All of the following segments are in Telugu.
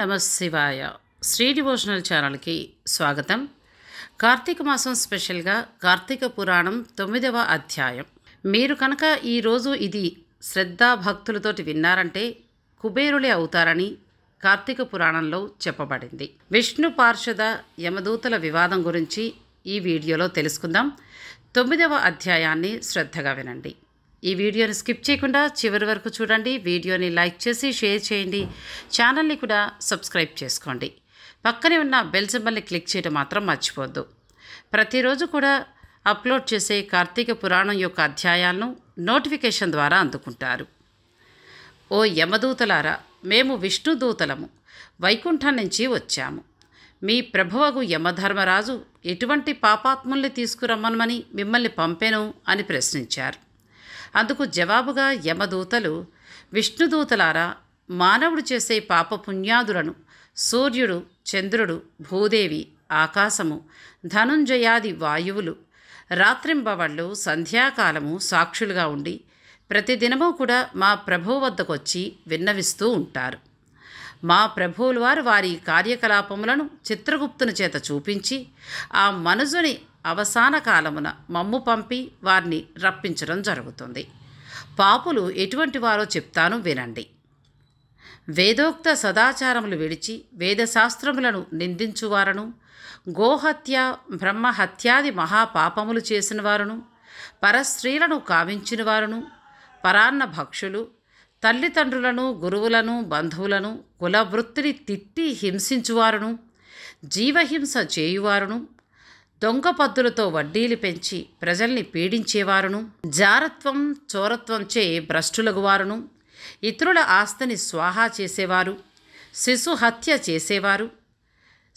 నమ శివాయ శ్రీ డివోషనల్ ఛానల్కి స్వాగతం కార్తీక మాసం స్పెషల్గా కార్తీక పురాణం తొమ్మిదవ అధ్యాయం మీరు కనుక ఈరోజు ఇది శ్రద్ధా భక్తులతోటి విన్నారంటే కుబేరులే అవుతారని కార్తీక పురాణంలో చెప్పబడింది విష్ణు పార్షద యమదూతల వివాదం గురించి ఈ వీడియోలో తెలుసుకుందాం తొమ్మిదవ అధ్యాయాన్ని శ్రద్ధగా వినండి ఈ వీడియోని స్కిప్ చేయకుండా చివరి వరకు చూడండి వీడియోని లైక్ చేసి షేర్ చేయండి ఛానల్ని కూడా సబ్స్క్రైబ్ చేసుకోండి పక్కనే ఉన్న బెల్ సింబల్ని క్లిక్ చేయడం మాత్రం మర్చిపోద్దు ప్రతిరోజు కూడా అప్లోడ్ చేసే కార్తీక పురాణం యొక్క అధ్యాయాలను నోటిఫికేషన్ ద్వారా అందుకుంటారు ఓ యమదూతలారా మేము విష్ణుదూతలము వైకుంఠం నుంచి వచ్చాము మీ ప్రభువగు యమధర్మరాజు ఎటువంటి పాపాత్ముల్ని తీసుకురమ్మనమని మిమ్మల్ని పంపెను అని ప్రశ్నించారు అందుకు జవాబుగా యమదూతలు విష్ణుదూతలారా మానవుడు చేసే పాపపుణ్యాదులను సూర్యుడు చంద్రుడు భూదేవి ఆకాశము ధనుంజయాది వాయువులు రాత్రింబవళ్ళు సంధ్యాకాలము సాక్షులుగా ఉండి ప్రతిదినము కూడా మా ప్రభు వద్దకొచ్చి విన్నవిస్తూ ఉంటారు మా ప్రభువులు వారు వారి కార్యకలాపములను చిత్రగుప్తుని చేత చూపించి ఆ మనుజుని అవసాన కాలమున మమ్ము పంపి వారిని రప్పించడం జరుగుతుంది పాపులు ఎటువంటి వారో చెప్తాను వినండి వేదోక్త సదాచారములు విడిచి వేదశాస్త్రములను నిందించువారను గోహత్య బ్రహ్మహత్యాది మహాపాపములు చేసిన వారును పరస్త్రీలను కావించిన వారును పరాన్న భక్షులు తల్లిదండ్రులను గురువులను బంధువులను కులవృత్తిని తిట్టి హింసించువారును జీవహింస చేయువారును దొంగ పద్దులతో వడ్డీలు పెంచి ప్రజల్ని పీడించేవారును జారత్వం చోరత్వంచే భ్రష్టులగువారును ఇతరుల ఆస్తిని స్వాహా చేసేవారు శిశు హత్య చేసేవారు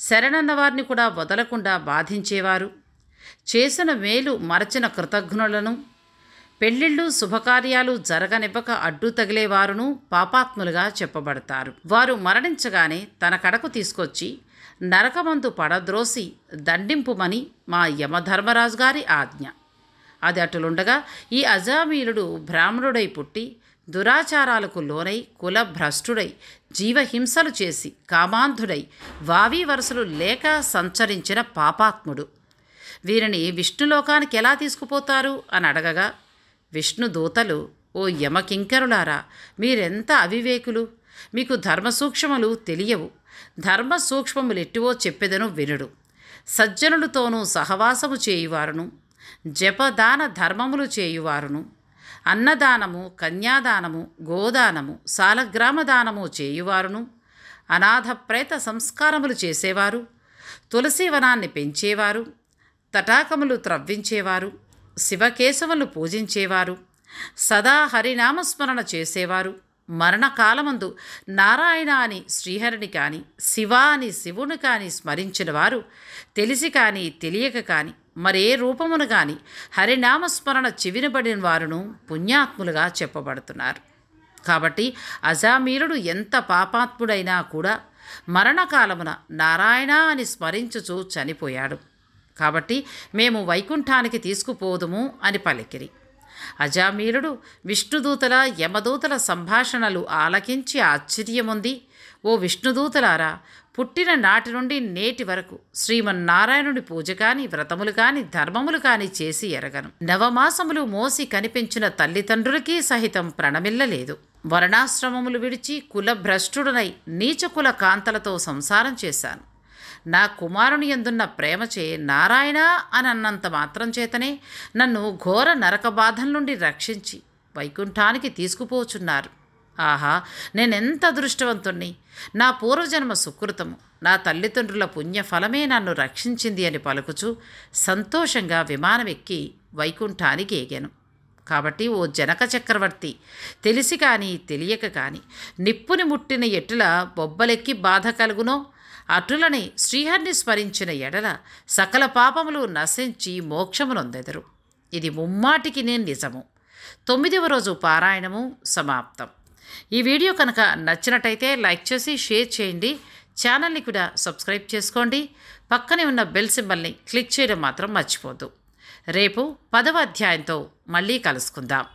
శరణన్న వారిని కూడా వదలకుండా బాధించేవారు చేసిన మేలు మరచిన కృతజ్ఞులను పెళ్లిళ్ళు శుభకార్యాలు జరగనివ్వక అడ్డు తగిలేవారును పాపాత్ములుగా చెప్పబడతారు వారు మరణించగానే తన కడకు తీసుకొచ్చి నరకమందు పడద్రోసి దండింపుమని మా యమధర్మరాజు గారి ఆజ్ఞ అది అటులుండగా ఈ అజామీలుడు బ్రాహ్మణుడై పుట్టి దురాచారాలకు లోనై కులభ్రష్టుడై జీవహింసలు చేసి కామాంధుడై వావీ వరుసలు లేక సంచరించిన పాపాత్ముడు వీరిని విష్ణులోకానికి ఎలా తీసుకుపోతారు అని అడగగా విష్ణు దూతలు ఓ యమకింకరులారా మీరెంత అవివేకులు మీకు ధర్మసూక్ష్మలు తెలియవు ధర్మ సూక్ష్మములెట్టివో చెప్పెదను వినుడు సజ్జనులతోనూ సహవాసము చేయువారును జపదాన ధర్మములు చేయువారును అన్నదానము కన్యాదానము గోదానము సాలగ్రామదానము చేయువారును అనాథ ప్రేత సంస్కారములు చేసేవారు తులసీవనాన్ని పెంచేవారు తటాకములు త్రవ్వించేవారు శివకేశవులు పూజించేవారు సదా హరినామస్మరణ చేసేవారు మరణకాలమందు నారాయణ అని శ్రీహరిని కానీ శివ అని శివుని కానీ స్మరించిన వారు తెలిసి కానీ తెలియక కానీ మరే రూపమును కానీ హరినామస్మరణ చివినబడిన వారును పుణ్యాత్ములుగా చెప్పబడుతున్నారు కాబట్టి అజామీరుడు ఎంత పాపాత్ముడైనా కూడా మరణకాలమున నారాయణ అని స్మరించుచూ చనిపోయాడు కాబట్టి మేము వైకుంఠానికి తీసుకుపోదుము అని పలికిరి అజామీరుడు విష్ణుదూతల యమదూతల సంభాషణలు ఆలకించి ఆశ్చర్యముంది ఓ విష్ణుదూతలారా పుట్టిన నాటి నుండి నేటి వరకు శ్రీమన్నారాయణుడి పూజ కాని వ్రతములు కాని ధర్మములు కాని చేసి ఎరగను నవమాసములు మోసి కనిపించిన తల్లిదండ్రులకి సహితం ప్రణమిల్లలేదు వర్ణాశ్రమములు విడిచి కులభ్రష్టుడనై నీచకుల కాంతలతో సంసారం చేశాను నా కుమారుని ఎందున్న ప్రేమచే నారాయణ అని అన్నంత మాత్రం చేతనే నన్ను ఘోర నరక బాధల నుండి రక్షించి వైకుంఠానికి తీసుకుపోచున్నారు ఆహా నేనెంత అదృష్టవంతుణ్ణి నా పూర్వజన్మ సుకృతము నా తల్లిదండ్రుల పుణ్యఫలమే నన్ను రక్షించింది అని పలుకుచు సంతోషంగా విమానమెక్కి వైకుంఠానికి ఎగాను కాబట్టి ఓ జనక చక్రవర్తి తెలిసి కానీ తెలియక కానీ నిప్పుని ముట్టిన ఎట్టుల బొబ్బలెక్కి బాధ కలుగునో అటులని శ్రీహరిని స్మరించిన ఎడల సకల పాపములు నశించి మోక్షమునొందెదరు ఇది ముమ్మాటికి నేను నిజము తొమ్మిదవ రోజు పారాయణము సమాప్తం ఈ వీడియో కనుక నచ్చినట్టయితే లైక్ చేసి షేర్ చేయండి ఛానల్ని కూడా సబ్స్క్రైబ్ చేసుకోండి పక్కనే ఉన్న బెల్ సింబల్ని క్లిక్ చేయడం మాత్రం మర్చిపోద్దు రేపు పదవ అధ్యాయంతో మళ్ళీ కలుసుకుందాం